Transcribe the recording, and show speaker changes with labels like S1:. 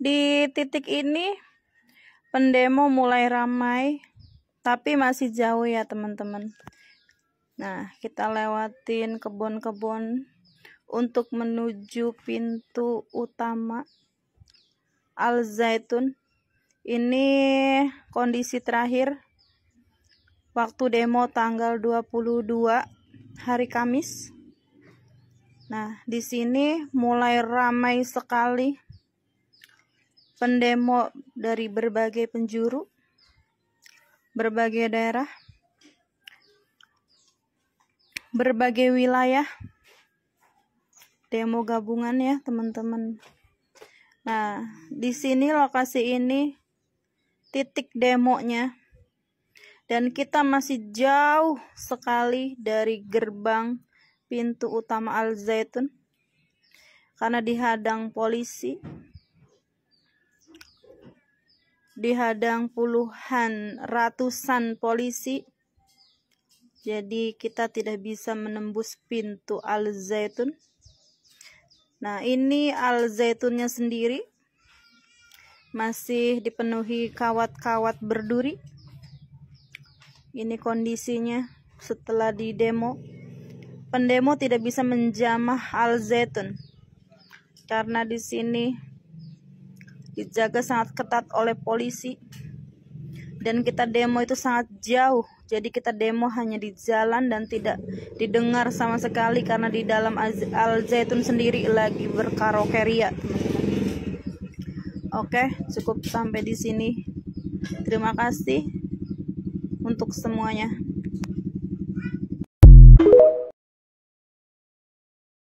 S1: di titik ini pendemo mulai ramai tapi masih jauh ya teman-teman nah kita lewatin kebun-kebun untuk menuju pintu utama Al Zaitun ini kondisi terakhir waktu demo tanggal 22 hari Kamis nah di sini mulai ramai sekali pendemo dari berbagai penjuru, berbagai daerah, berbagai wilayah. Demo gabungan ya, teman-teman. Nah, di sini lokasi ini titik demonya. Dan kita masih jauh sekali dari gerbang pintu utama Al Zaitun karena dihadang polisi dihadang puluhan ratusan polisi jadi kita tidak bisa menembus pintu Al Zaitun. Nah, ini Al Zaitunnya sendiri masih dipenuhi kawat-kawat berduri. Ini kondisinya setelah di demo. Pendemo tidak bisa menjamah Al Zaitun karena di sini dijaga sangat ketat oleh polisi dan kita demo itu sangat jauh jadi kita demo hanya di jalan dan tidak didengar sama sekali karena di dalam Al Zaitun sendiri lagi berkarokeria oke cukup sampai di sini terima kasih untuk semuanya